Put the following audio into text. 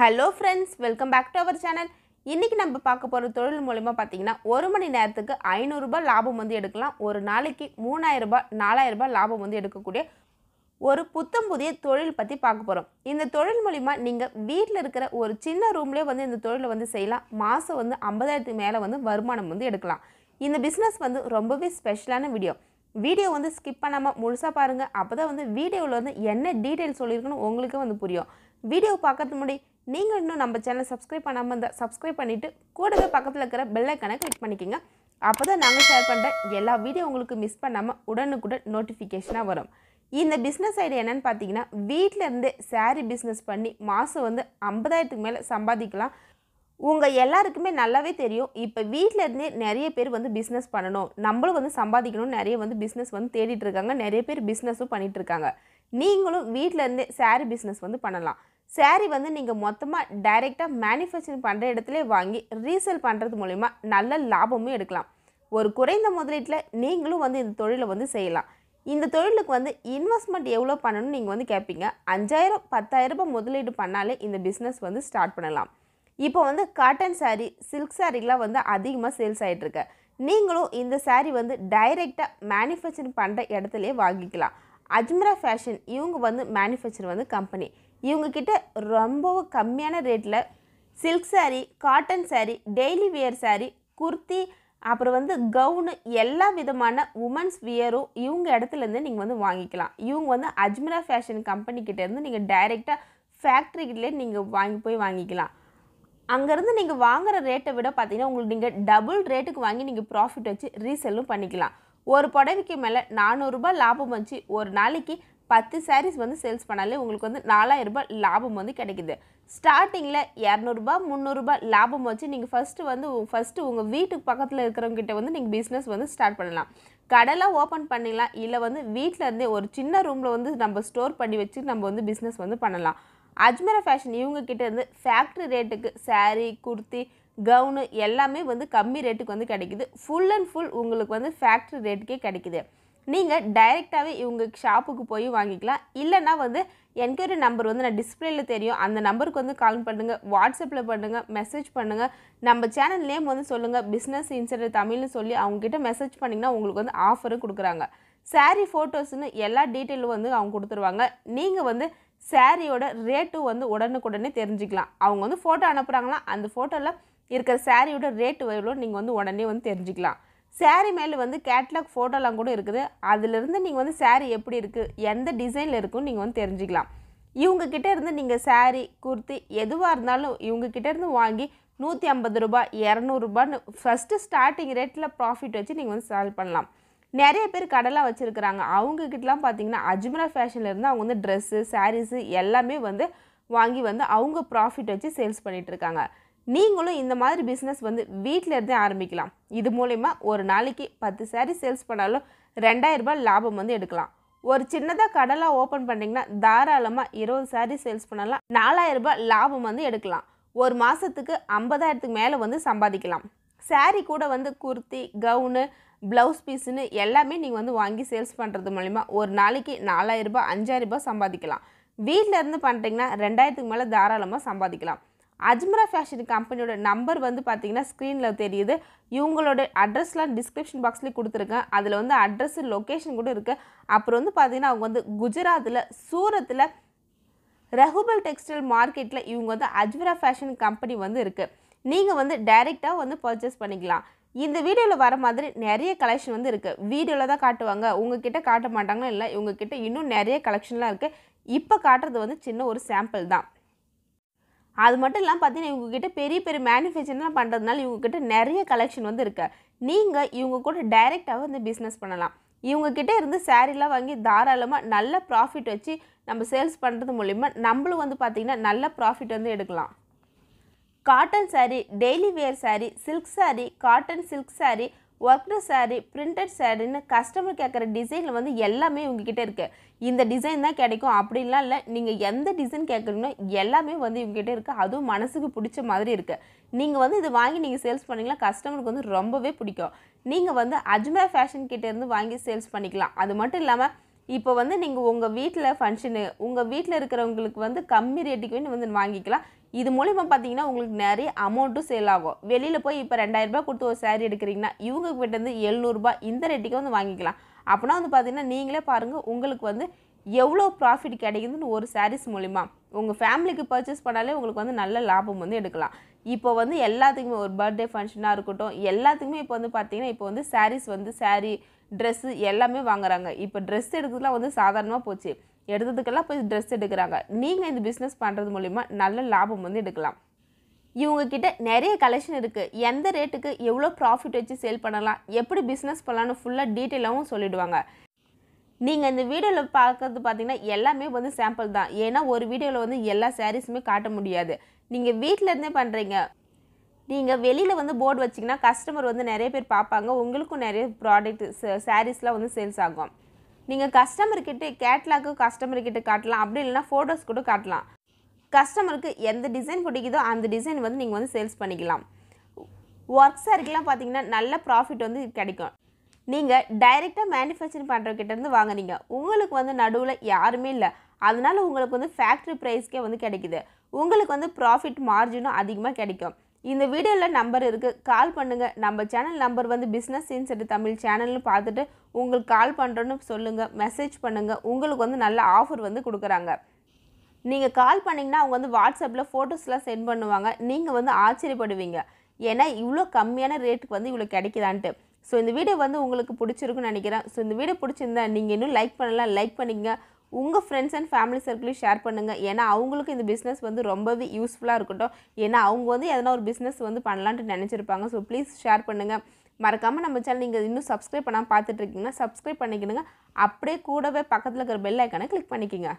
hello friends welcome back to our channel இன்றைக்கி நம்ம பார்க்க போகிற தொழில் மூலிமா பார்த்தீங்கன்னா ஒரு மணி நேரத்துக்கு ஐநூறுரூபா லாபம் வந்து எடுக்கலாம் ஒரு நாளைக்கு மூணாயிரரூபா நாலாயிரரூபா லாபம் வந்து எடுக்கக்கூடிய ஒரு புத்தம் புதிய தொழில் பற்றி பார்க்க போகிறோம் இந்த தொழில் மூலிமா நீங்கள் வீட்டில் இருக்கிற ஒரு சின்ன ரூம்லேயே வந்து இந்த தொழிலை வந்து செய்யலாம் மாதம் வந்து ஐம்பதாயிரத்துக்கு மேலே வந்து வருமானம் வந்து எடுக்கலாம் இந்த பிஸ்னஸ் வந்து ரொம்பவே ஸ்பெஷலான வீடியோ வீடியோ வந்து ஸ்கிப் பண்ணாமல் முழுசாக பாருங்கள் அப்போ தான் வந்து வீடியோவில் வந்து என்ன டீட்டெயில் சொல்லியிருக்குன்னு உங்களுக்கே வந்து புரியும் வீடியோ பார்க்கறது முன்னாடி நீங்கள் இன்னும் நம்ம சேனல் சப்ஸ்கிரைப் பண்ணாமல் இருந்தால் சப்ஸ்கிரைப் பண்ணிவிட்டு கூடவே பக்கத்தில் இருக்கிற பெல்லைக்கனை கிளிக் பண்ணிக்கோங்க அப்போ தான் நாங்கள் ஷேர் பண்ணுற எல்லா வீடியோ உங்களுக்கு மிஸ் பண்ணாமல் உடனுக்குடன் நோட்டிஃபிகேஷனாக வரும் இந்த பிஸ்னஸ் ஐடியா என்னென்னு பார்த்தீங்கன்னா வீட்டிலேருந்தே சாரீ பிஸ்னஸ் பண்ணி மாதம் வந்து ஐம்பதாயிரத்துக்கு மேலே சம்பாதிக்கலாம் உங்கள் எல்லாருக்குமே நல்லாவே தெரியும் இப்போ வீட்டில் இருந்தே நிறைய பேர் வந்து பிஸ்னஸ் பண்ணணும் நம்மளும் வந்து சம்பாதிக்கணும்னு நிறைய வந்து பிஸ்னஸ் வந்து தேடிட்டு இருக்காங்க நிறைய பேர் பிஸ்னஸும் பண்ணிகிட்ருக்காங்க நீங்களும் வீட்டிலேருந்தே சாரீ பிஸ்னஸ் வந்து பண்ணலாம் சேரீ வந்து நீங்கள் மொத்தமாக டைரெக்டாக மேனுஃபேக்சரிங் பண்ணுற இடத்துல வாங்கி ரீசேல் பண்ணுறது மூலிமா நல்ல லாபமும் எடுக்கலாம் ஒரு குறைந்த முதலீட்டில் நீங்களும் வந்து இந்த தொழிலை வந்து செய்யலாம் இந்த தொழிலுக்கு வந்து இன்வெஸ்ட்மெண்ட் எவ்வளோ பண்ணணும்னு நீங்கள் வந்து கேட்பீங்க அஞ்சாயிரம் பத்தாயிரம் ரூபாய் முதலீடு பண்ணாலே இந்த பிஸ்னஸ் வந்து ஸ்டார்ட் பண்ணலாம் இப்போ வந்து காட்டன் சாரி சில்க் சாரீலாம் வந்து அதிகமாக சேல்ஸ் ஆகிட்டுருக்கு நீங்களும் இந்த சாரீ வந்து டைரெக்டாக மேனுஃபேக்சரிங் பண்ணுற இடத்துலையே வாங்கிக்கலாம் அஜ்மரா ஃபேஷன் இவங்க வந்து மேனுஃபேக்சர் வந்து கம்பெனி இவங்கக்கிட்ட ரொம்பவும் கம்மியான ரேட்டில் silk sari cotton sari daily wear sari kurti அப்புறம் வந்து கவுனு எல்லா விதமான உமன்ஸ் வியரும் இவங்க இடத்துலேருந்து நீங்கள் வந்து வாங்கிக்கலாம் இவங்க வந்து அஜ்மரா ஃபேஷன் கம்பெனிக்கிட்டேருந்து நீங்கள் டைரெக்டாக ஃபேக்ட்ரிக்கிட்டே நீங்கள் வாங்கி போய் வாங்கிக்கலாம் அங்கேருந்து நீங்கள் வாங்குகிற ரேட்டை விட பார்த்தீங்கன்னா உங்களுக்கு நீங்கள் டபுள் ரேட்டுக்கு வாங்கி நீங்கள் ப்ராஃபிட் வச்சு ரீசெல்லும் பண்ணிக்கலாம் ஒரு புடவைக்கு மேலே நானூறுரூபா லாபம் வச்சு ஒரு நாளைக்கு பத்து சாரீஸ் வந்து சேல்ஸ் பண்ணாலே உங்களுக்கு வந்து நாலாயிரரூபா லாபம் வந்து கிடைக்குது ஸ்டார்டிங்கில் இரநூறுபா முந்நூறுபா லாபம் வச்சு நீங்கள் ஃபஸ்ட்டு வந்து ஃபஸ்ட்டு உங்கள் வீட்டுக்கு பக்கத்தில் இருக்கிறவங்ககிட்ட வந்து நீங்கள் பிஸ்னஸ் வந்து ஸ்டார்ட் பண்ணலாம் கடலாக ஓப்பன் பண்ணிடலாம் இல்லை வந்து வீட்டில் இருந்தே ஒரு சின்ன ரூமில் வந்து நம்ம ஸ்டோர் பண்ணி வச்சு நம்ம வந்து பிஸ்னஸ் வந்து பண்ணலாம் அஜ்மரா ஃபேஷன் இவங்கக்கிட்ட இருந்து ஃபேக்ட்ரி ரேட்டுக்கு சாரீ குர்த்தி கவுனு எல்லாமே வந்து கம்மி ரேட்டுக்கு வந்து கிடைக்குது ஃபுல் அண்ட் ஃபுல் உங்களுக்கு வந்து ஃபேக்ட்ரி ரேட்டுக்கே கிடைக்குது நீங்கள் டைரெக்டாகவே இவங்க ஷாப்புக்கு போய் வாங்கிக்கலாம் இல்லைனா வந்து என்கொயரி நம்பர் வந்து நான் டிஸ்பிளேயில் தெரியும் அந்த நம்பருக்கு வந்து கால் பண்ணுங்கள் வாட்ஸ்அப்பில் பண்ணுங்கள் மெசேஜ் பண்ணுங்கள் நம்ம சேனல் நேம் வந்து சொல்லுங்கள் பிஸ்னஸ் இன்சைடர் தமிழ்னு சொல்லி அவங்கக்கிட்ட மெசேஜ் பண்ணிங்கன்னா உங்களுக்கு வந்து ஆஃபரும் கொடுக்குறாங்க சாரீ ஃபோட்டோஸ்னு எல்லா டீட்டெயிலும் வந்து அவங்க கொடுத்துருவாங்க நீங்கள் வந்து சாரியோட ரேட்டு வந்து உடனுக்குடனே தெரிஞ்சுக்கலாம் அவங்க வந்து ஃபோட்டோ அனுப்புகிறாங்களா அந்த ஃபோட்டோவில் இருக்கிற சாரியோட ரேட்டு எவ்வளோ நீங்கள் வந்து உடனே வந்து தெரிஞ்சுக்கலாம் சேரீ மேலே வந்து கேட்லாக் ஃபோட்டோலாம் கூட இருக்குது அதிலிருந்து நீங்கள் வந்து சேரீ எப்படி இருக்குது எந்த டிசைனில் இருக்குன்னு நீங்கள் வந்து தெரிஞ்சுக்கலாம் இவங்கக்கிட்ட இருந்து நீங்கள் சேரீ குர்த்தி எதுவாக இருந்தாலும் இவங்கக்கிட்ட இருந்து வாங்கி நூற்றி ஐம்பது ரூபா இரநூறுபான்னு ஃபஸ்ட்டு ஸ்டார்டிங் ரேட்டில் ப்ராஃபிட் வச்சு நீங்கள் வந்து சேல் பண்ணலாம் நிறைய பேர் கடலாக வச்சுருக்குறாங்க அவங்கக்கிட்டலாம் பார்த்தீங்கன்னா அஜ்மரா ஃபேஷன்லேருந்து அவங்க வந்து ட்ரெஸ்ஸு சாரீஸு எல்லாமே வந்து வாங்கி வந்து அவங்க ப்ராஃபிட் வச்சு சேல்ஸ் பண்ணிகிட்ருக்காங்க நீங்களும் இந்த மாதிரி பிஸ்னஸ் வந்து வீட்டில் இருந்தே ஆரம்பிக்கலாம் இது மூலிமா ஒரு நாளைக்கு பத்து சாரீ சேல்ஸ் பண்ணாலும் ரெண்டாயிரரூபா லாபம் வந்து எடுக்கலாம் ஒரு சின்னதாக கடலாக ஓப்பன் பண்ணிங்கன்னா தாராளமாக இருபது சாரீ சேல்ஸ் பண்ணலாம் நாலாயிரரூபா லாபம் வந்து எடுக்கலாம் ஒரு மாதத்துக்கு ஐம்பதாயிரத்துக்கு மேலே வந்து சம்பாதிக்கலாம் சாரீ கூட வந்து குர்த்தி கவுனு ப்ளவுஸ் பீஸுன்னு எல்லாமே நீங்கள் வந்து வாங்கி சேல்ஸ் பண்ணுறது மூலிமா ஒரு நாளைக்கு நாலாயிரரூபா அஞ்சாயிரரூபா சம்பாதிக்கலாம் வீட்டில் இருந்து பண்ணுறீங்கன்னா ரெண்டாயிரத்துக்கு மேலே தாராளமாக சம்பாதிக்கலாம் அஜ்மரா ஃபேஷன் கம்பெனியோட நம்பர் வந்து பார்த்தீங்கன்னா ஸ்க்ரீனில் தெரியுது இவங்களோட அட்ரஸ்லாம் டிஸ்கிரிப்ஷன் பாக்ஸ்லேயும் கொடுத்துருக்கேன் அதில் வந்து அட்ரெஸ்ஸு லொக்கேஷன் கூட இருக்குது அப்புறம் வந்து பார்த்தீங்கன்னா அவங்க வந்து குஜராத்தில் சூரத்தில் ரகுபல் டெக்ஸ்டைல் மார்க்கெட்டில் இவங்க வந்து அஜ்மரா ஃபேஷன் கம்பெனி வந்து இருக்குது நீங்கள் வந்து டைரெக்டாக வந்து பர்ச்சேஸ் பண்ணிக்கலாம் இந்த வீடியோவில் வர மாதிரி நிறைய கலெக்ஷன் வந்து இருக்குது வீடியோவில் தான் காட்டுவாங்க உங்ககிட்ட காட்ட மாட்டாங்களோ இல்லை இவங்கக்கிட்ட இன்னும் நிறைய கலெக்ஷன்லாம் இருக்குது இப்போ காட்டுறது வந்து சின்ன ஒரு சாம்பிள் தான் அது மட்டும் இல்லாமல் பார்த்தீங்கன்னா இவங்கக்கிட்ட பெரிய பெரிய மேனுஃபேக்சரிங்லாம் பண்ணுறதுனால இவங்கக்கிட்ட நிறைய கலெக்ஷன் வந்து இருக்கு நீங்கள் இவங்க கூட டைரெக்டாக வந்து பிஸ்னஸ் பண்ணலாம் இவங்கக்கிட்ட இருந்து சேரீலாம் வாங்கி தாராளமாக நல்ல ப்ராஃபிட் வச்சு நம்ம சேல்ஸ் பண்ணுறது மூலிமா நம்மளும் வந்து பார்த்திங்கன்னா நல்ல ப்ராஃபிட் வந்து எடுக்கலாம் cotton sari daily wear sari silk sari cotton silk sari worked sari printed சாரீன்னு கஸ்டமர் கேட்குற டிசைனில் வந்து எல்லாமே இவங்ககிட்ட இருக்குது இந்த டிசைன் தான் கிடைக்கும் அப்படின்லாம் இல்லை நீங்கள் எந்த டிசைன் கேட்குறீங்களோ எல்லாமே வந்து இவங்ககிட்ட இருக்குது அதுவும் மனசுக்கு பிடிச்ச மாதிரி இருக்குது நீங்கள் வந்து இது வாங்கி நீங்கள் சேல்ஸ் பண்ணிங்களா கஸ்டமருக்கு வந்து ரொம்பவே பிடிக்கும் நீங்கள் வந்து அஜ்மா ஃபேஷன் கிட்டேருந்து வாங்கி சேல்ஸ் பண்ணிக்கலாம் அது மட்டும் இல்லாமல் இப்போ வந்து நீங்கள் உங்கள் வீட்டில் ஃபங்க்ஷனு உங்கள் வீட்டில் இருக்கிறவங்களுக்கு வந்து கம்மி ரேட்டுக்கு வேணும் வந்து வாங்கிக்கலாம் இது மூலிமா பார்த்தீங்கன்னா உங்களுக்கு நிறைய அமௌண்ட்டும் சேல் ஆகும் வெளியில் போய் இப்போ ரெண்டாயிரரூபா கொடுத்து ஒரு சாரீ எடுக்கிறீங்கன்னா இவங்க கிட்ட இருந்து எழுநூறுபா இந்த ரேட்டுக்கு வந்து வாங்கிக்கலாம் அப்படின்னா வந்து பார்த்தீங்கன்னா நீங்களே பாருங்கள் உங்களுக்கு வந்து எவ்வளோ ப்ராஃபிட் கிடைக்குதுன்னு ஒரு சாரீஸ் மூலிமா உங்கள் ஃபேமிலிக்கு பர்ச்சேஸ் பண்ணாலே உங்களுக்கு வந்து நல்ல லாபம் வந்து எடுக்கலாம் இப்போ வந்து எல்லாத்துக்குமே ஒரு பர்த்டே ஃபங்க்ஷனாக இருக்கட்டும் எல்லாத்துக்குமே இப்போ வந்து பார்த்திங்கன்னா இப்போ வந்து சாரீஸ் வந்து சாரீ ட்ரெஸ்ஸு எல்லாமே வாங்குறாங்க இப்போ ட்ரெஸ் எடுக்கிறதுலாம் வந்து சாதாரணமாக போச்சு எடுத்ததுக்கெல்லாம் போய் ட்ரெஸ் எடுக்கிறாங்க நீங்கள் இந்த பிஸ்னஸ் பண்ணுறது மூலிமா நல்ல லாபம் வந்து எடுக்கலாம் இவங்கக்கிட்ட நிறைய கலெக்ஷன் இருக்குது எந்த ரேட்டுக்கு எவ்வளோ ப்ராஃபிட் வச்சு சேல் பண்ணலாம் எப்படி பிஸ்னஸ் பண்ணலான்னு ஃபுல்லாக டீட்டெயிலாகவும் சொல்லிவிடுவாங்க நீங்கள் இந்த வீடியோவில் பார்க்குறது பார்த்திங்கன்னா எல்லாமே வந்து சாம்பிள் தான் ஏன்னா ஒரு வீடியோவில் வந்து எல்லா சாரீஸுமே காட்ட முடியாது நீங்கள் வீட்டிலேருந்தே பண்ணுறீங்க நீங்கள் வெளியில் வந்து போர்டு வச்சிங்கன்னா கஸ்டமர் வந்து நிறைய பேர் பார்ப்பாங்க உங்களுக்கும் நிறைய ப்ராடக்ட் சாரீஸ்லாம் வந்து சேல்ஸ் ஆகும் நீங்கள் கஸ்டமர்கிட்ட கேட்லாக்கு கஸ்டமர்கிட்ட காட்டலாம் அப்படி இல்லைனா ஃபோட்டோஸ் கூட காட்டலாம் கஸ்டமருக்கு எந்த டிசைன் பிடிக்குதோ அந்த டிசைன் வந்து நீங்கள் வந்து சேல்ஸ் பண்ணிக்கலாம் ஒர்க் சாரிக்கெலாம் பார்த்தீங்கன்னா நல்ல ப்ராஃபிட் வந்து கிடைக்கும் நீங்கள் டைரெக்டாக மேனுஃபேக்சரிங் பண்ணுறவங்கிட்டேருந்து வாங்குறீங்க உங்களுக்கு வந்து நடுவில் யாருமே இல்லை அதனால் உங்களுக்கு வந்து ஃபேக்ட்ரி ப்ரைஸ்க்கே வந்து கிடைக்குது உங்களுக்கு வந்து ப்ராஃபிட் மார்ஜினும் அதிகமாக கிடைக்கும் இந்த வீடியோவில் நம்பர் இருக்குது கால் பண்ணுங்கள் நம்ம சேனல் நம்பர் வந்து பிஸ்னஸ் இன்செட் தமிழ் சேனல்னு பார்த்துட்டு உங்களுக்கு கால் பண்ணுறோன்னு சொல்லுங்கள் மெசேஜ் பண்ணுங்கள் உங்களுக்கு வந்து நல்ல ஆஃபர் வந்து கொடுக்குறாங்க நீங்கள் கால் பண்ணிங்கன்னா அவங்க வந்து வாட்ஸ்அப்பில் ஃபோட்டோஸ்லாம் சென்ட் பண்ணுவாங்க நீங்கள் வந்து ஆச்சரியப்படுவீங்க ஏன்னா இவ்வளோ கம்மியான ரேட்டுக்கு வந்து இவ்வளோ கிடைக்குதான்ட்டு ஸோ இந்த வீடியோ வந்து உங்களுக்கு பிடிச்சிருக்குன்னு நினைக்கிறேன் ஸோ இந்த வீடியோ பிடிச்சிருந்தா நீங்கள் இன்னும் லைக் பண்ணலாம் லைக் பண்ணிங்க உங்கள் ஃப்ரெண்ட்ஸ் அண்ட் ஃபேமிலி சர்க்கிளையும் ஷேர் பண்ணுங்கள் ஏன்னா அவங்களுக்கு இந்த பிஸ்னஸ் வந்து ரொம்பவே யூஸ்ஃபுல்லாக இருக்கட்டும் ஏன்னா அவங்க வந்து எதனா ஒரு பிஸ்னஸ் வந்து பண்ணலான்ட்டு நினச்சிருப்பாங்க ஸோ ப்ளீஸ் ஷேர் பண்ணுங்கள் மறக்காமல் நம்ம சேனல் நீங்கள் இன்னும் சப்ஸ்கிரைப் பண்ணாமல் பார்த்துட்ருக்கீங்கன்னா சப்ஸ்கிரைப் பண்ணிக்கணுங்க அப்படியே கூடவே பக்கத்தில் இருக்கிற பெல் ஐக்கானை கிளிக் பண்ணிக்கோங்க